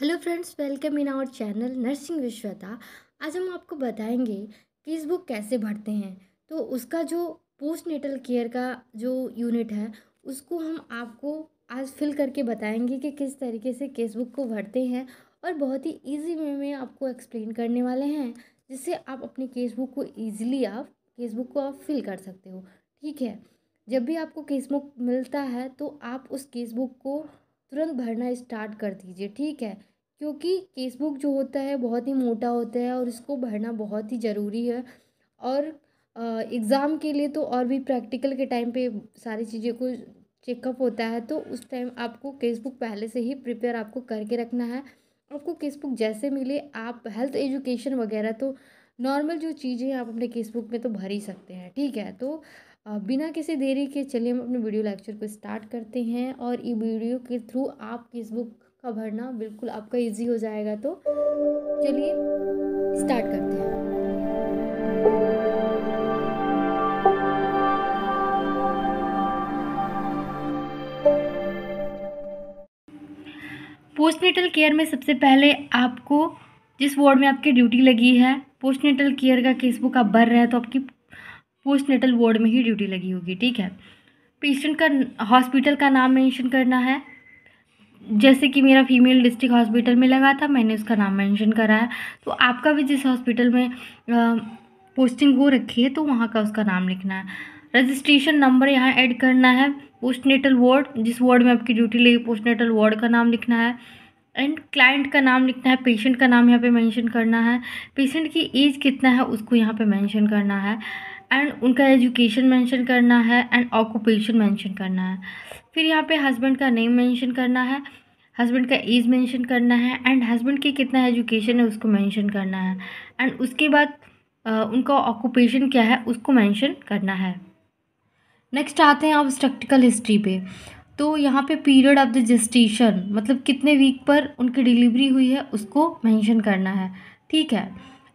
hello friends welcome in our channel nursing Vishwata आज हम आपको बताएंगे केस बुक कैसे भरते हैं तो उसका जो पोस्ट नेटल केयर का जो यूनिट है उसको हम आपको आज फिल करके बताएंगे कि किस तरीके से केस बुक को भरते हैं और बहुत ही इजी वे में आपको एक्सप्लेन करने वाले हैं जिससे आप अपने केस बुक को ईजिली आप केस बुक को आप फिल कर सकते हो ठीक है जब भी आपको केस बुक मिलता है तो आप उस केस बुक को तुरंत भरना स्टार्ट कर दीजिए ठीक है क्योंकि केसबुक जो होता है बहुत ही मोटा होता है और इसको भरना बहुत ही ज़रूरी है और एग्ज़ाम के लिए तो और भी प्रैक्टिकल के टाइम पे सारी चीज़ें को चेकअप होता है तो उस टाइम आपको केसबुक पहले से ही प्रिपेयर आपको करके रखना है आपको केसबुक जैसे मिले आप हेल्थ एजुकेशन वगैरह तो नॉर्मल जो चीज़ें आप अपने केसबुक में तो भर ही सकते हैं ठीक है तो बिना किसी देरी के चलिए हम अपने वीडियो लेक्चर को स्टार्ट करते हैं और ई वीडियो के थ्रू आप किस बुक का भरना बिल्कुल आपका इजी हो जाएगा तो चलिए स्टार्ट करते हैं पोस्टनेटल केयर में सबसे पहले आपको जिस वार्ड में आपकी ड्यूटी लगी है पोस्टनेटल केयर का केस बुक आप भर रहे हैं तो आपकी पोस्टनेटल वार्ड में ही ड्यूटी लगी होगी ठीक है पेशेंट का हॉस्पिटल का नाम मेंशन करना है जैसे कि मेरा फीमेल डिस्ट्रिक्ट हॉस्पिटल में लगा था मैंने उसका नाम मेंशन करा है तो आपका भी जिस हॉस्पिटल में पोस्टिंग हो रखी है तो वहाँ का उसका नाम लिखना है रजिस्ट्रेशन नंबर यहाँ ऐड करना है पोस्टनेटल वार्ड जिस वार्ड में आपकी ड्यूटी लगी पोस्टनेटल वार्ड का नाम लिखना है एंड क्लाइंट का नाम लिखना है पेशेंट का नाम यहाँ पे मेंशन करना है पेशेंट की एज कितना है उसको यहाँ पे मेंशन करना है एंड उनका एजुकेशन मेंशन करना है एंड ऑक्यूपेशन मेंशन करना है फिर यहाँ पे हस्बैंड का नेम मेंशन करना है हस्बैंड का एज मेंशन करना है एंड हस्बैंड की कितना एजुकेशन है उसको मेंशन करना है एंड उसके बाद उनका ऑक्यूपेशन क्या है उसको मेंशन करना है नेक्स्ट आते हैं आप स्ट्रक्टिकल हिस्ट्री पे तो यहाँ पे पीरियड ऑफ द जस्टेशन मतलब कितने वीक पर उनकी डिलीवरी हुई है उसको मेंशन करना है ठीक है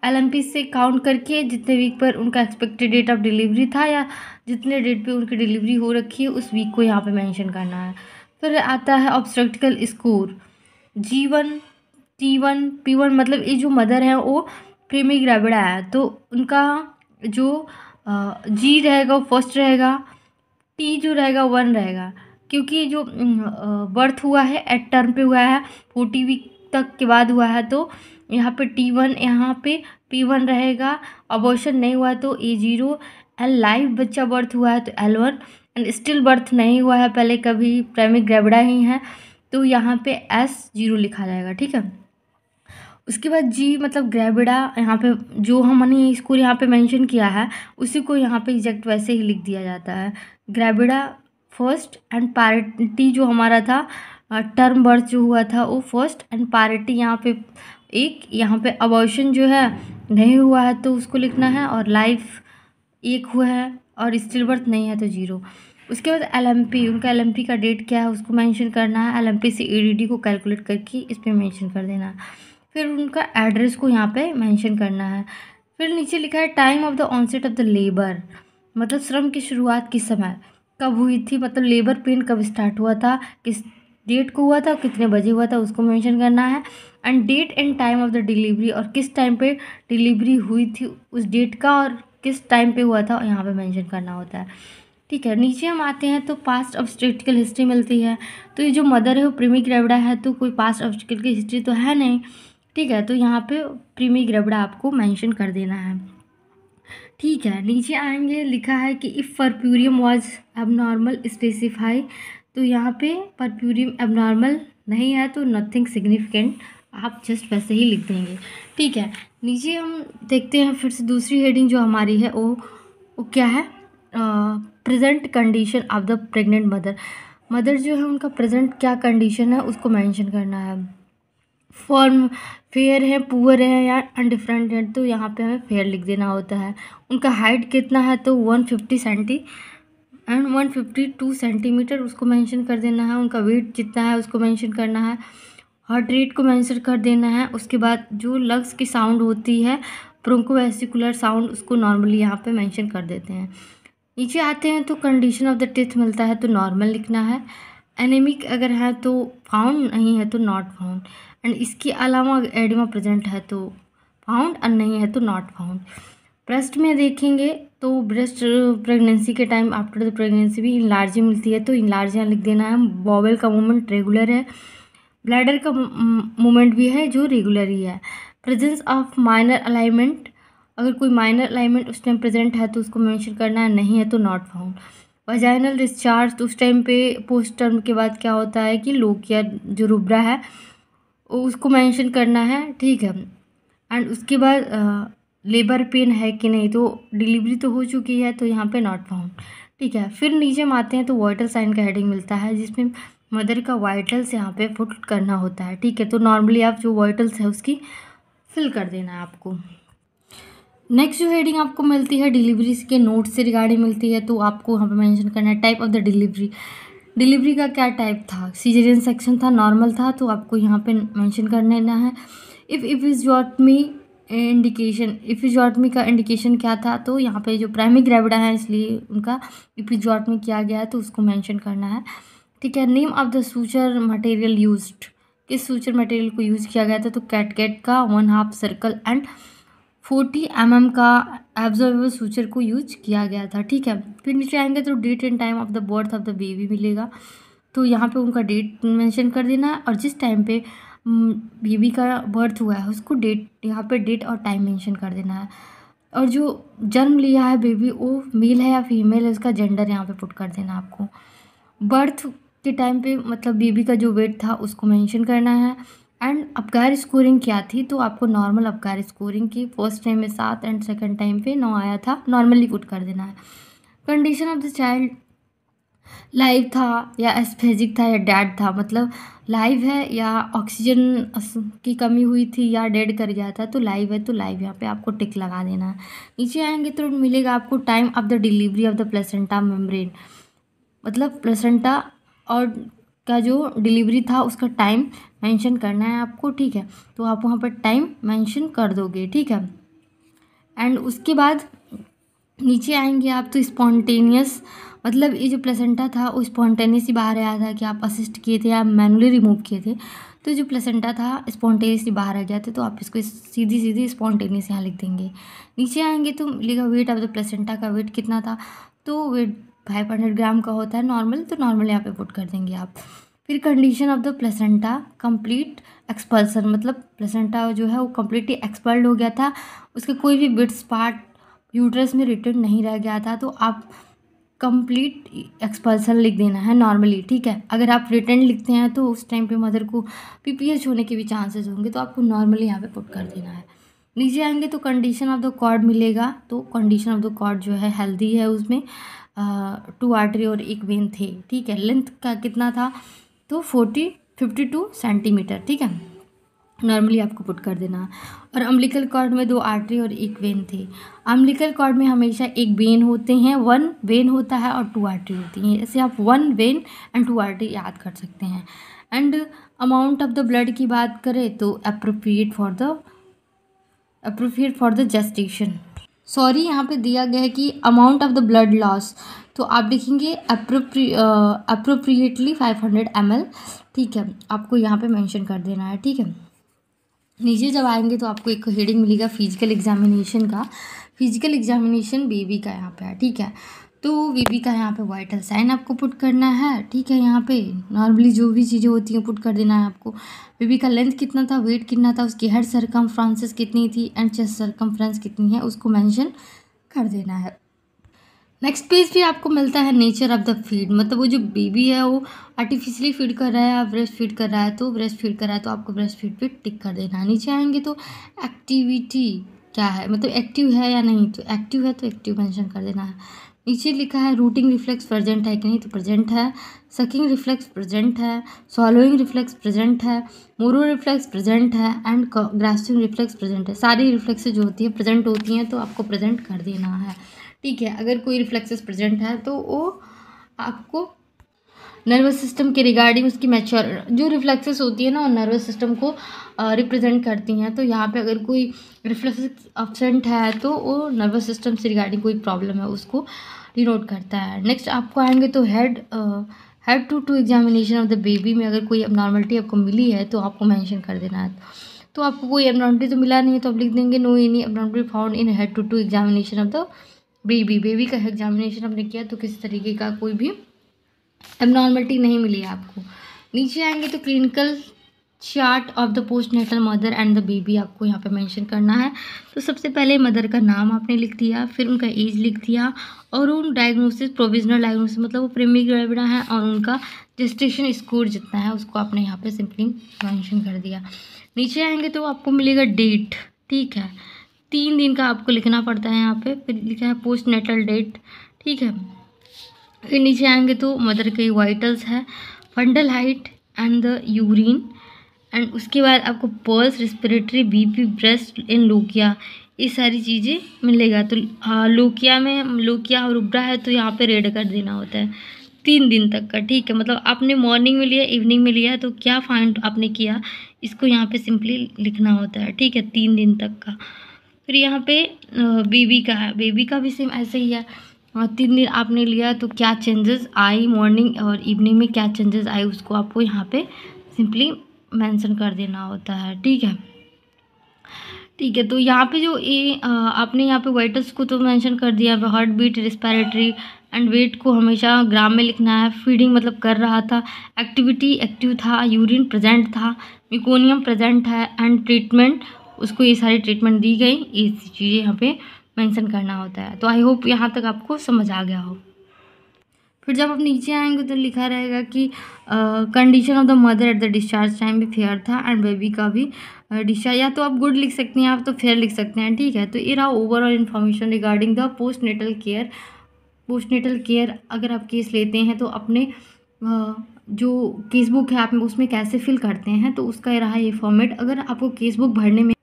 एल से काउंट करके जितने वीक पर उनका एक्सपेक्टेड डेट ऑफ डिलीवरी था या जितने डेट पे उनकी डिलीवरी हो रखी है उस वीक को यहाँ पे मेंशन करना है फिर आता है obstetrical score G one T one P one मतलब ये जो मदर है वो प्रेमी ग्रेबड़ा है तो उनका जो जी रहेगा वो फर्स्ट रहेगा टी जो रहेगा वन रहेगा क्योंकि जो बर्थ हुआ है एट टर्म पे हुआ है फोर्टी वीक तक के बाद हुआ है तो यहाँ पे टी वन यहाँ पे पी वन रहेगा अबॉर्शन नहीं हुआ तो ए जीरो एंड लाइव बच्चा बर्थ हुआ है तो L one and still birth नहीं हुआ है पहले कभी प्राइमिक ग्रेबड़ा ही है तो यहाँ पे एस जीरो लिखा जाएगा ठीक है उसके बाद जी मतलब ग्रेबड़ा यहाँ पे जो हमने स्कूल यहाँ पे मेंशन किया है उसी को यहाँ पे एग्जैक्ट वैसे ही लिख दिया जाता है ग्रेबड़ा फर्स्ट एंड पार्टी जो हमारा था टर्म बर्थ जो हुआ था वो फर्स्ट एंड पार्टी यहाँ पे एक यहाँ पे अबॉर्शन जो है नहीं हुआ है तो उसको लिखना है और लाइफ एक हुआ है और स्टिल बर्थ नहीं है तो ज़ीरो उसके बाद एल उनका एल का डेट क्या है उसको मेंशन करना है एल से ए e को कैलकुलेट करके इस पर मैंशन कर देना है फिर उनका एड्रेस को यहाँ पे मेंशन करना है फिर नीचे लिखा है time of the onset of the labour मतलब श्रम की शुरुआत किस समय कब हुई थी मतलब लेबर पेन कब स्टार्ट हुआ था किस डेट को हुआ था कितने बजे हुआ था उसको मेंशन करना है and date and time of the delivery और किस टाइम पे डिलीवरी हुई थी उस डेट का और किस टाइम पे हुआ था यहाँ पे मेंशन करना होता है ठीक है नीचे हम आते हैं तो पास्ट ऑब्स्टिकल हिस्ट्री मिलती है तो ये जो मदर है वो प्रेमी ग्रेबड़ा है तो कोई पास्ट ऑब्स्टिकल की हिस्ट्री तो है नहीं ठीक है तो यहाँ पर प्रेमी ग्रेबड़ा आपको मैंशन कर देना है ठीक है नीचे आएंगे लिखा है कि if puerperium was abnormal specify तो यहाँ पे परप्यूरियम एबनॉर्मल नहीं है तो नथिंग सिग्निफिकेंट आप जस्ट वैसे ही लिख देंगे ठीक है नीचे हम देखते हैं फिर से दूसरी हेडिंग जो हमारी है वो, वो क्या है present condition of the pregnant mother mother जो है उनका प्रेजेंट क्या कंडीशन है उसको मेंशन करना है फॉर्म फेयर है पुअर है या अनडिफरेंट है तो यहाँ पे हमें फेयर लिख देना होता है उनका हाइट कितना है तो one fifty centi and 152 centimetre उसको मेंशन कर देना है उनका वेट जितना है उसको मेंशन करना है हार्ट रेट को मेंशन कर देना है उसके बाद जो लग्स की साउंड होती है प्रोंकोवेसिकुलर साउंड उसको नॉर्मली यहाँ पे मेंशन कर देते हैं नीचे आते हैं तो कंडीशन ऑफ द टेथ मिलता है तो नॉर्मल लिखना है एनेमिक अगर है तो फाउंड नहीं है तो नॉट फाउंड एंड इसके अलावा एडिमा प्रेजेंट है तो फाउंड और नहीं है तो नॉट फाउंड ब्रेस्ट में देखेंगे तो ब्रेस्ट प्रेगनेंसी के टाइम आफ्टर द प्रेगनेंसी भी इनलार्जी मिलती है तो इलार्जी यहाँ लिख देना है बॉबल का मूवमेंट रेगुलर है ब्लैडर का मूवमेंट भी है जो रेगुलर ही है प्रेजेंस ऑफ माइनर अलाइनमेंट अगर कोई माइनर अलाइनमेंट उस टाइम प्रेजेंट है तो उसको मैंशन करना है नहीं है तो नॉट फाउंड वजाइनल डिस्चार्ज उस टाइम पे पोस्ट टर्म के बाद क्या होता है कि लोकिया जो रुबरा है उसको मेंशन करना है ठीक है एंड उसके बाद लेबर पेन है कि नहीं तो डिलीवरी तो हो चुकी है तो यहाँ पे नॉट फाउंड ठीक है फिर नीचे में आते हैं तो वाइटल साइन का हेडिंग मिलता है जिसमें मदर का वाइटल्स यहाँ पे फुट करना होता है ठीक है तो नॉर्मली आप जो वाइटल्स है उसकी फिल कर देना है आपको नेक्स्ट जो हेडिंग आपको मिलती है डिलीवरी के नोट से रिगार्डिंग मिलती है तो आपको यहाँ पर मैंशन करना है type of the delivery delivery का क्या टाइप था सीजरियन सेक्शन था नॉर्मल था तो आपको यहाँ पर मैंशन कर लेना है if episiotomy indication episiotomy का इंडिकेशन क्या था तो यहाँ पे जो प्राइमी ग्रेविडा है इसलिए उनका इपिजॉटमी किया गया है तो उसको मेंशन करना है ठीक है name of the suture material use किस सूचर मटेरियल को यूज़ किया गया था तो कैटकेट का one half circle and forty M mm का एब्जॉर्बेबल सूचर को यूज किया गया था ठीक है फिर नीचे आएंगे तो date and time of the birth of the baby मिलेगा तो यहाँ पे उनका डेट मेंशन कर देना है और जिस टाइम पे बेबी का बर्थ हुआ है उसको डेट यहाँ पे डेट और टाइम मेंशन कर देना है और जो जन्म लिया है बेबी वो मेल है या फीमेल है उसका जेंडर यहाँ पे पुट कर देना आपको बर्थ के टाइम पे मतलब बेबी का जो वेट था उसको मेंशन करना है एंड अपगार स्कोरिंग क्या थी तो आपको नॉर्मल अपगार स्कोरिंग की फर्स्ट टाइम में सात एंड सेकेंड टाइम पर नौ आया था नॉर्मली पुट कर देना है condition of the child live था या एस्फेजिक था या डेड था मतलब लाइव है या ऑक्सीजन की कमी हुई थी या डेड कर गया था तो लाइव है तो लाइव यहाँ पे आपको टिक लगा देना है नीचे आएंगे तो मिलेगा आपको time of the delivery of the placenta membrane मतलब प्लेसेंटा और का जो डिलीवरी था उसका टाइम मेंशन करना है आपको ठीक है तो आप वहाँ पर टाइम मेंशन कर दोगे ठीक है एंड उसके बाद नीचे आएंगे आप तो स्पॉन्टेनियस मतलब ये जो प्लेसेंटा था वो स्पॉन्टेनियस ही बाहर आया था कि आप असिस्ट किए थे या मैनुअली रिमूव किए थे तो जो प्लेसेंटा था स्पॉन्टेनियस ही बाहर आ जाते तो आप इसको सीधी सीधी स्पॉन्टेनियस यहाँ लिख देंगे नीचे आएंगे तो लिखा वेट ऑफ द तो प्लेसेंटा का वेट कितना था तो वेट फाइव हंड्रेड ग्राम का होता है नॉर्मल तो नॉर्मल यहाँ पे पुट कर देंगे आप फिर condition of the placenta complete expulsion मतलब प्लेसेंटा जो है वो कम्प्लीटली एक्सपल्ड हो गया था उसके कोई भी बिट्स पार्ट यूट्रस में रिटर्न नहीं रह गया था तो आप कंप्लीट एक्सपल्सन लिख देना है नॉर्मली ठीक है अगर आप रिटर्न लिखते हैं तो उस टाइम पे मदर को पीपीएच होने के भी चांसेस होंगे तो आपको नॉर्मली यहाँ पे पुट कर देना है नीचे आएंगे तो कंडीशन ऑफ द कॉर्ड मिलेगा तो कंडीशन ऑफ द कॉर्ड जो है हेल्दी है उसमें टू आर्टरी और एक वेन थे ठीक है लेंथ का कितना था तो फोर्टी फिफ्टी टू सेंटीमीटर ठीक है नॉर्मली आपको पुट कर देना और अम्बलिकल कॉर्ड में दो आर्टरी और एक वेन थे अम्बलिकल कॉर्ड में हमेशा एक वेन होते हैं वन वेन होता है और टू आर्टरी होती हैं ऐसे आप one vein and two artery याद कर सकते हैं and amount of the blood की बात करें तो appropriate for the appropriate for the gestation sorry यहाँ पे दिया गया है कि amount of the blood loss तो आप लिखेंगे अप्रोप्रिएटली फाइव हंड्रेड एम ठीक है आपको यहाँ पे मेंशन कर देना है ठीक है नीचे जब आएंगे तो आपको एक हेडिंग मिलेगा फिजिकल एग्जामिनेशन का फिजिकल एग्जामिनेशन बेबी का यहाँ पे है ठीक है तो बेबी का यहाँ पे वाइटल साइन आपको पुट करना है ठीक है यहाँ पे नॉर्मली जो भी चीज़ें होती हैं पुट कर देना है आपको बेबी का लेंथ कितना था वेट कितना था उसकी हेड सरकम कितनी थी एंड चेस्ट सरकम कितनी है उसको मैंशन कर देना है नेक्स्ट पेज भी आपको मिलता है नेचर ऑफ द फीड मतलब वो जो बेबी है वो आर्टिफिशियली फीड कर रहा है या ब्रेस्ट फीड कर रहा है तो ब्रेस्ट फीड कर रहा है तो आपको ब्रेस्ट फीड पे टिक कर देना है नीचे आएंगे तो एक्टिविटी क्या है मतलब एक्टिव है या नहीं तो एक्टिव है तो एक्टिव मैंशन कर देना है नीचे लिखा है रूटिंग रिफ्लेक्स प्रेजेंट है कि नहीं तो प्रेजेंट है सकिंग रिफ्लेक्स प्रेजेंट है सॉलोइंग रिफ्लेक्स प्रेजेंट है मोरो रिफ्लेक्स प्रेजेंट है एंड ग्रास्टिंग रिफ्लेक्स प्रेजेंट है सारी रिफ्लेक्स जो होती है प्रेजेंट होती हैं तो आपको प्रेजेंट कर देना है ठीक है अगर कोई रिफ्लेक्सेस प्रेजेंट है तो वो आपको नर्वस सिस्टम के रिगार्डिंग उसकी मैच्योर जो रिफ्लेक्सेस होती है ना नर्वस सिस्टम को रिप्रेजेंट करती हैं तो यहाँ पे अगर कोई रिफ्लेक्सेस अपसेंट है तो वो नर्वस सिस्टम से रिगार्डिंग कोई प्रॉब्लम है उसको डिनोट करता है नेक्स्ट आपको आएंगे तो head head to toe examination of the baby में अगर कोई अबनॉर्मलिटी आपको मिली है तो आपको मैंशन कर देना है तो आपको कोई एबनॉर्मलिटी तो मिला नहीं है तो आप लिख देंगे no any abnormality found in head to toe examination of the baby baby का एग्जामिनेशन हमने किया तो किसी तरीके का कोई भी एबनॉर्मलिटी नहीं मिली आपको नीचे आएंगे तो clinical chart of the post natal mother and the baby आपको यहाँ पे मेंशन करना है तो सबसे पहले मदर का नाम आपने लिख दिया फिर उनका एज लिख दिया और उन डायग्नोसिस प्रोविजनल डायग्नोसिस मतलब वो प्रेमी गड़बड़ा है और उनका जस्टेशन स्कोर जितना है उसको आपने यहाँ पे सिंपली मेंशन कर दिया नीचे आएंगे तो आपको मिलेगा डेट ठीक है तीन दिन का आपको लिखना पड़ता है यहाँ पे फिर लिखा है पोस्ट नेटल डेट ठीक है फिर नीचे आएंगे तो मदर के वाइटल्स है fundal height and the urine and उसके बाद आपको pulse respiratory BP breast and lochia ये सारी चीज़ें मिलेगा तो आ, लोकिया में लोकिया और उबरा है तो यहाँ पे रेड कर देना होता है तीन दिन तक का ठीक है मतलब आपने मॉर्निंग में लिया इवनिंग में लिया तो क्या फाइंड आपने किया इसको यहाँ पे सिंपली लिखना होता है ठीक है तीन दिन तक का फिर यहाँ पे बेबी का है बेबी का भी सेम ऐसे ही है तीन दिन आपने लिया तो क्या चेंजेस आई मॉर्निंग और इवनिंग में क्या चेंजेस आए उसको आपको यहाँ पे सिंपली मेंशन कर देना होता है ठीक है ठीक है तो यहाँ पे जो ए आपने यहाँ पे वाइटल्स को तो मेंशन कर दिया heart beat respiratory and weight को हमेशा ग्राम में लिखना है फीडिंग मतलब कर रहा था एक्टिविटी एक्टिव था यूरिन प्रेजेंट था मिकोनियम प्रेजेंट है एंड ट्रीटमेंट उसको ये सारी ट्रीटमेंट दी गई ये चीज़ें यहाँ पे मेंशन करना होता है तो आई होप यहाँ तक आपको समझ आ गया हो फिर जब आप नीचे आएंगे तो लिखा रहेगा कि condition of the mother at the discharge time भी फेयर था एंड बेबी का भी डिस्चार्ज या तो आप गुड लिख सकते हैं आप तो फेयर लिख सकते हैं ठीक है तो ये रहा overall information regarding the post natal care post natal care अगर आप केस लेते हैं तो अपने जो केस बुक है आप उसमें कैसे फिल करते हैं तो उसका रहा ये फॉर्मेट अगर आपको केस बुक भरने में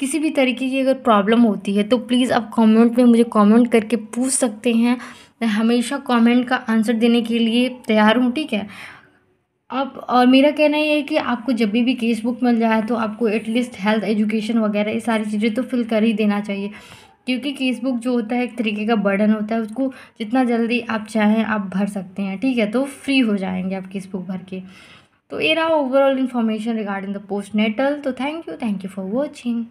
किसी भी तरीके की अगर प्रॉब्लम होती है तो प्लीज़ आप कमेंट में मुझे कमेंट करके पूछ सकते हैं मैं हमेशा कमेंट का आंसर देने के लिए तैयार हूँ ठीक है अब और मेरा कहना ये है कि आपको जब भी भी केस बुक मिल जाए तो आपको एटलीस्ट हेल्थ एजुकेशन वगैरह ये सारी चीज़ें तो फिल कर ही देना चाहिए क्योंकि केस बुक जो होता है एक तरीके का बर्डन होता है उसको जितना जल्दी आप चाहें आप भर सकते हैं ठीक है तो फ्री हो जाएंगे आप केस बुक भर के तो ये रहा overall information regarding the post natal तो thank you thank you for watching